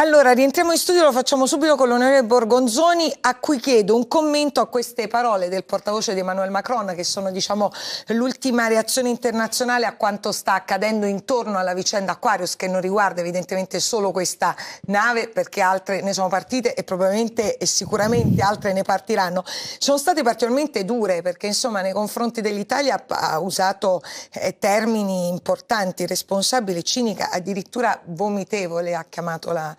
Allora, rientriamo in studio, lo facciamo subito con l'onorevole Borgonzoni, a cui chiedo un commento a queste parole del portavoce di Emmanuel Macron, che sono diciamo, l'ultima reazione internazionale a quanto sta accadendo intorno alla vicenda Aquarius, che non riguarda evidentemente solo questa nave, perché altre ne sono partite e probabilmente e sicuramente altre ne partiranno. Sono state particolarmente dure, perché insomma, nei confronti dell'Italia ha usato eh, termini importanti, responsabili, cinica, addirittura vomitevole, ha chiamato la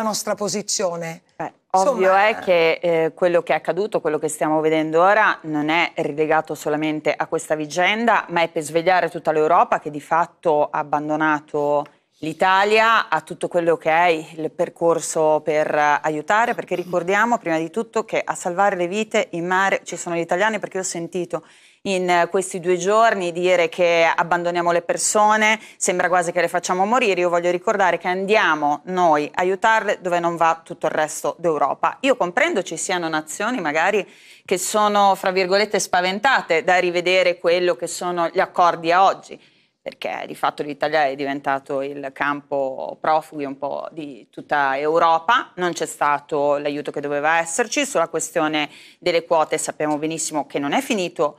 la nostra posizione. Beh, ovvio è eh. che eh, quello che è accaduto, quello che stiamo vedendo ora, non è relegato solamente a questa vicenda, ma è per svegliare tutta l'Europa che di fatto ha abbandonato l'Italia a tutto quello che è il percorso per eh, aiutare, perché ricordiamo prima di tutto che a salvare le vite in mare ci sono gli italiani, perché ho sentito in eh, questi due giorni, dire che abbandoniamo le persone, sembra quasi che le facciamo morire. Io voglio ricordare che andiamo noi a aiutarle dove non va tutto il resto d'Europa. Io comprendo ci siano nazioni magari che sono, fra virgolette, spaventate da rivedere quello che sono gli accordi a oggi perché di fatto l'Italia è diventato il campo profughi un po' di tutta Europa, non c'è stato l'aiuto che doveva esserci, sulla questione delle quote sappiamo benissimo che non è finito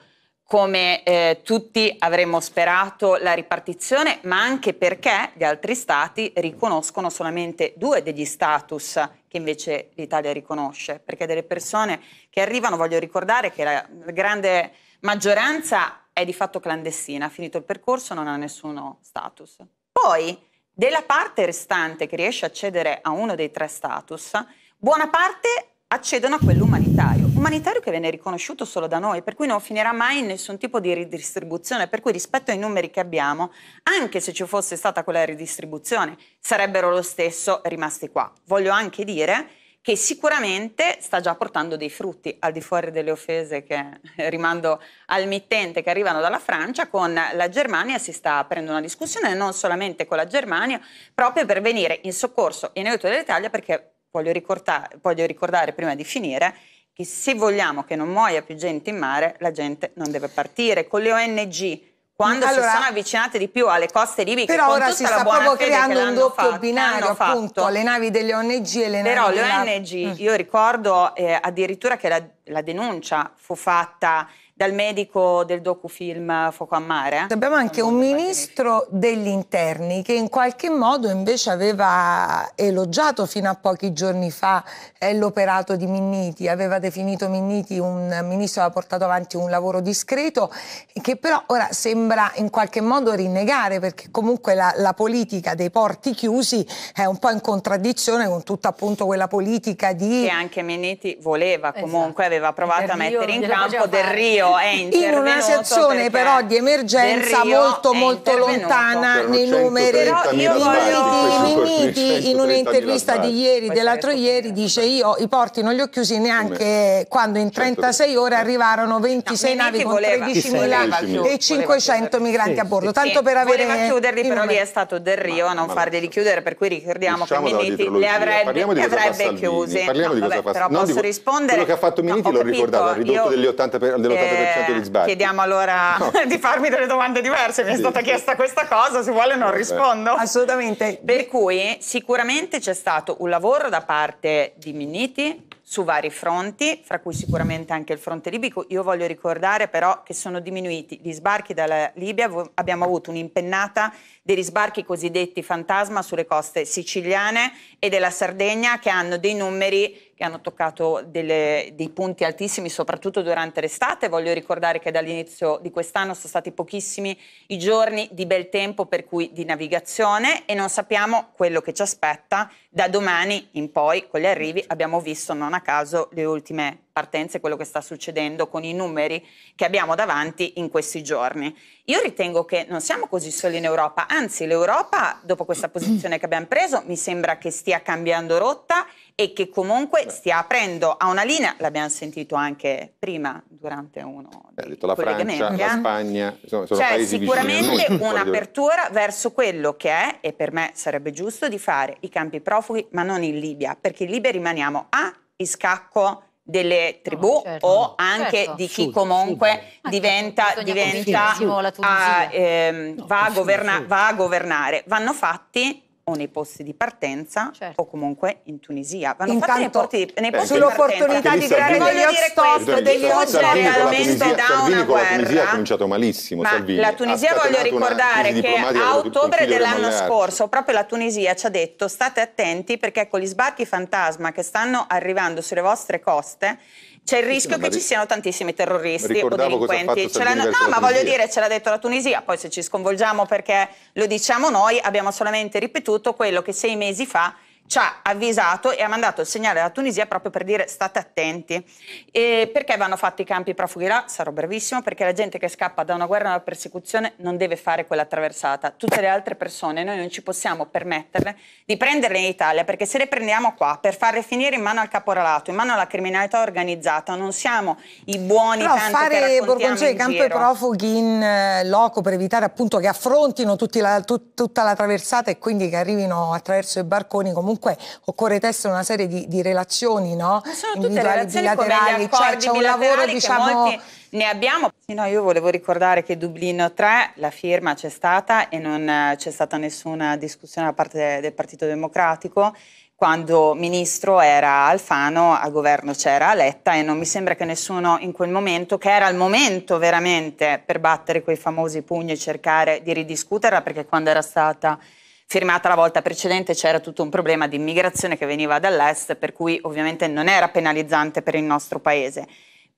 come eh, tutti avremmo sperato la ripartizione, ma anche perché gli altri stati riconoscono solamente due degli status che invece l'Italia riconosce, perché delle persone che arrivano, voglio ricordare che la grande maggioranza è di fatto clandestina, ha finito il percorso, non ha nessuno status. Poi, della parte restante che riesce a accedere a uno dei tre status, buona parte accedono a quello umanitario. Umanitario che viene riconosciuto solo da noi, per cui non finirà mai in nessun tipo di ridistribuzione, per cui rispetto ai numeri che abbiamo, anche se ci fosse stata quella ridistribuzione, sarebbero lo stesso rimasti qua. Voglio anche dire che sicuramente sta già portando dei frutti, al di fuori delle offese che rimando al mittente che arrivano dalla Francia, con la Germania si sta aprendo una discussione non solamente con la Germania, proprio per venire in soccorso e in aiuto dell'Italia perché voglio, ricordare, voglio ricordare prima di finire che se vogliamo che non muoia più gente in mare, la gente non deve partire. Con le ONG quando allora, si sono avvicinate di più alle coste libiche però ora si sta proprio creando un doppio fatto, binario appunto le navi delle ONG e le però navi però le ONG mm. io ricordo eh, addirittura che la, la denuncia fu fatta dal medico del docufilm Fuoco a Mare. Abbiamo anche un ministro degli interni che in qualche modo invece aveva elogiato fino a pochi giorni fa l'operato di Minniti, aveva definito Minniti un ministro che aveva portato avanti un lavoro discreto che però ora sembra in qualche modo rinnegare perché comunque la, la politica dei porti chiusi è un po' in contraddizione con tutta appunto quella politica di... Che anche Minniti voleva comunque, esatto. aveva provato a mettere in campo Del Rio è in una sezione però di emergenza molto molto lontana nei numeri però in un'intervista di ieri dell'altro ieri dice io i porti non li ho chiusi neanche quando in 36 certo. ore eh. arrivarono 26 navi con 13.000 e 500 migranti a bordo tanto per avere voleva chiuderli però lì è stato Del Rio a non farli chiudere per cui ricordiamo che Minniti li avrebbe, li chiusi parliamo di cosa fa però posso rispondere quello che ha fatto Miniti lo ricordava ha ridotto dell'80% eh, di sbagli. Chiediamo allora no. di farmi delle domande diverse, mi è sì, stata chiesta questa cosa, se vuole non rispondo. Assolutamente. Per cui sicuramente c'è stato un lavoro da parte di Minniti, su vari fronti, fra cui sicuramente anche il fronte libico. Io voglio ricordare però che sono diminuiti gli sbarchi dalla Libia, abbiamo avuto un'impennata degli sbarchi cosiddetti fantasma sulle coste siciliane e della Sardegna che hanno dei numeri che hanno toccato delle, dei punti altissimi, soprattutto durante l'estate. Voglio ricordare che dall'inizio di quest'anno sono stati pochissimi i giorni di bel tempo, per cui di navigazione, e non sappiamo quello che ci aspetta da domani in poi con gli arrivi. Abbiamo visto non a caso le ultime partenze, quello che sta succedendo con i numeri che abbiamo davanti in questi giorni. Io ritengo che non siamo così soli in Europa, anzi l'Europa, dopo questa posizione che abbiamo preso, mi sembra che stia cambiando rotta e che comunque stia aprendo a una linea, l'abbiamo sentito anche prima durante uno eh, dei detto la Francia, la eh. Spagna, sono, sono cioè, sicuramente un'apertura verso quello che è e per me sarebbe giusto di fare i campi profughi, ma non in Libia, perché in Libia rimaniamo a scacco delle tribù no, oh, certo, o certo. anche certo. di chi comunque sud, ah, certo. diventa, diventa a, ah, ehm, no, va, a governa, va a governare. Vanno fatti o nei posti di partenza certo. o comunque in Tunisia. Vanno Intanto, nei porti, nei posti eh, sull'opportunità di, di creare degli hotspot, degli oggi da una guerra. ha cominciato malissimo, La Tunisia voglio ricordare che a ottobre dell'anno scorso proprio la Tunisia ci ha detto state attenti perché con ecco, gli sbarchi fantasma che stanno arrivando sulle vostre coste c'è il rischio che ci siano tantissimi terroristi o delinquenti. no, ma voglio dire, ce l'ha detto la Tunisia, poi se ci sconvolgiamo perché lo diciamo noi, abbiamo solamente ripetuto quello che sei mesi fa ci ha avvisato e ha mandato il segnale alla Tunisia proprio per dire state attenti. E perché vanno fatti i campi profughi là? Sarò brevissimo, perché la gente che scappa da una guerra e una persecuzione non deve fare quella traversata. Tutte le altre persone noi non ci possiamo permetterle di prenderle in Italia, perché se le prendiamo qua per farle finire in mano al caporalato, in mano alla criminalità organizzata, non siamo i buoni Però tanto fare i campi profughi in eh, loco per evitare appunto che affrontino la, tut, tutta la traversata e quindi che arrivino attraverso i barconi comunque comunque occorre testare una serie di, di relazioni, no? Sono tutte Individuali, bilaterali, cioè c'è un lavoro, diciamo... Ne abbiamo. Sì, no, io volevo ricordare che Dublino 3 la firma c'è stata e non eh, c'è stata nessuna discussione da parte del Partito Democratico quando ministro era Alfano, a governo c'era Aletta e non mi sembra che nessuno in quel momento, che era il momento veramente per battere quei famosi pugni e cercare di ridiscuterla, perché quando era stata firmata la volta precedente c'era tutto un problema di immigrazione che veniva dall'est, per cui ovviamente non era penalizzante per il nostro paese.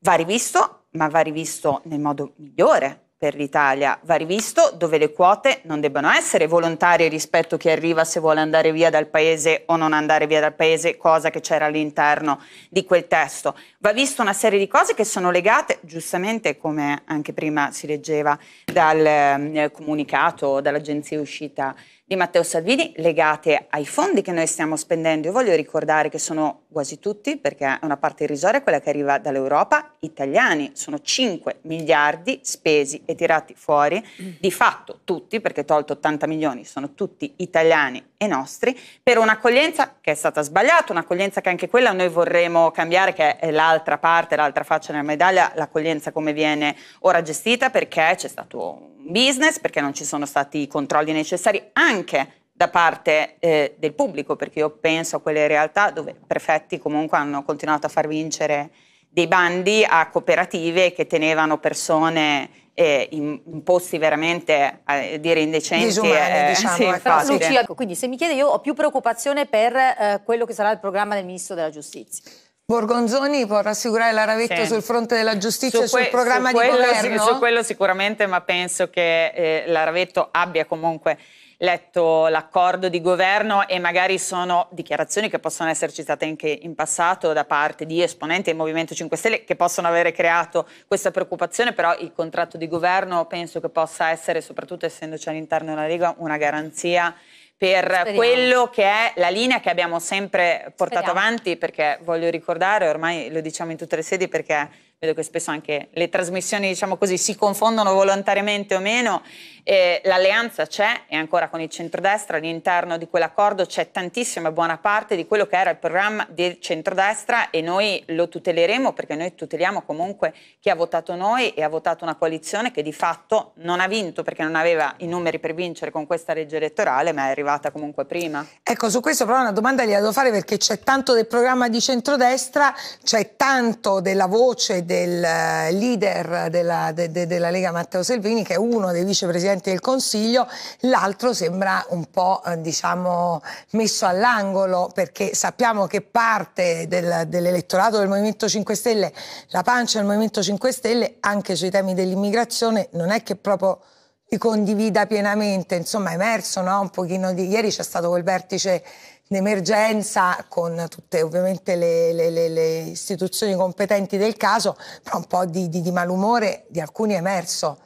Va rivisto, ma va rivisto nel modo migliore per l'Italia, va rivisto dove le quote non debbano essere volontarie rispetto a chi arriva se vuole andare via dal paese o non andare via dal paese, cosa che c'era all'interno di quel testo. Va visto una serie di cose che sono legate, giustamente come anche prima si leggeva dal eh, comunicato dall'agenzia uscita di Matteo Salvini legate ai fondi che noi stiamo spendendo. Io voglio ricordare che sono quasi tutti, perché è una parte irrisoria quella che arriva dall'Europa, italiani. Sono 5 miliardi spesi e tirati fuori, di fatto tutti, perché tolto 80 milioni, sono tutti italiani e nostri, per un'accoglienza che è stata sbagliata, un'accoglienza che anche quella noi vorremmo cambiare, che è l'altra parte, l'altra faccia della medaglia, l'accoglienza come viene ora gestita, perché c'è stato un business perché non ci sono stati i controlli necessari anche da parte eh, del pubblico, perché io penso a quelle realtà dove i prefetti comunque hanno continuato a far vincere dei bandi a cooperative che tenevano persone eh, in, in, posti veramente eh, dire indecenti. Disumane, eh, diciamo. Sì, ecco, Lucia, quindi se mi chiede io ho più preoccupazione per eh, quello che sarà il programma del Ministro della Giustizia. Borgonzoni può rassicurare la Ravetto sì. sul fronte della giustizia, su sul programma su di quello, governo? su quello sicuramente, ma penso che eh, la Ravetto abbia comunque letto l'accordo di governo e magari sono dichiarazioni che possono essere citate anche in passato da parte di esponenti del Movimento 5 Stelle che possono avere creato questa preoccupazione, però il contratto di governo penso che possa essere, soprattutto essendoci all'interno della Lega, una garanzia per Speriamo. quello che è la linea che abbiamo sempre portato Speriamo. avanti, perché voglio ricordare, ormai lo diciamo in tutte le sedi, perché vedo che spesso anche le trasmissioni, diciamo così, si confondono volontariamente o meno, eh, l'alleanza c'è, e ancora con il centrodestra, all'interno di quell'accordo c'è tantissima buona parte di quello che era il programma del centrodestra e noi lo tuteleremo perché noi tuteliamo comunque chi ha votato noi e ha votato una coalizione che di fatto non ha vinto perché non aveva i numeri per vincere con questa legge elettorale, ma è arrivata comunque prima. Ecco, su questo però una domanda gliela devo fare perché c'è tanto del programma di centrodestra, c'è tanto della voce del eh, leader della, de, de, della Lega Matteo Selvini che è uno dei vicepresidenti Presidente del Consiglio, l'altro sembra un po' eh, diciamo, messo all'angolo perché sappiamo che parte del, dell'elettorato del Movimento 5 Stelle, la pancia del Movimento 5 Stelle, anche sui temi dell'immigrazione, non è che proprio li condivida pienamente, insomma è emerso no? un pochino di... Ieri c'è stato quel vertice d'emergenza con tutte ovviamente le, le, le, le, istituzioni competenti del caso, però un po' di, di, di malumore di alcuni è emerso.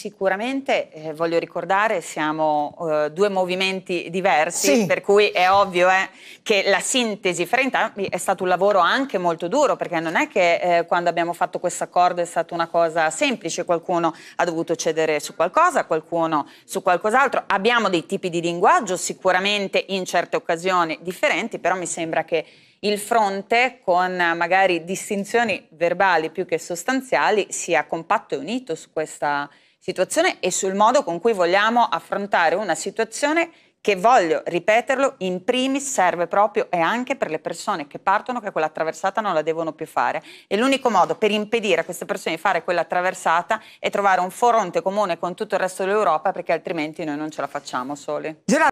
Sicuramente, eh, voglio ricordare, siamo eh, due movimenti diversi, sì. per cui è ovvio eh, che la sintesi fra entrambi è stato un lavoro anche molto duro, perché non è che eh, quando abbiamo fatto questo accordo è stata una cosa semplice, qualcuno ha dovuto cedere su qualcosa, qualcuno su qualcos'altro. Abbiamo dei tipi di linguaggio sicuramente in certe occasioni differenti, però mi sembra che il fronte, con eh, magari distinzioni verbali più che sostanziali, sia compatto e unito su questa situazione e sul modo con cui vogliamo affrontare una situazione che voglio ripeterlo, in primis serve proprio e anche per le persone che partono che quella traversata non la devono più fare. E l'unico modo per impedire a queste persone di fare quella traversata è trovare un fronte comune con tutto il resto dell'Europa perché altrimenti noi non ce la facciamo soli.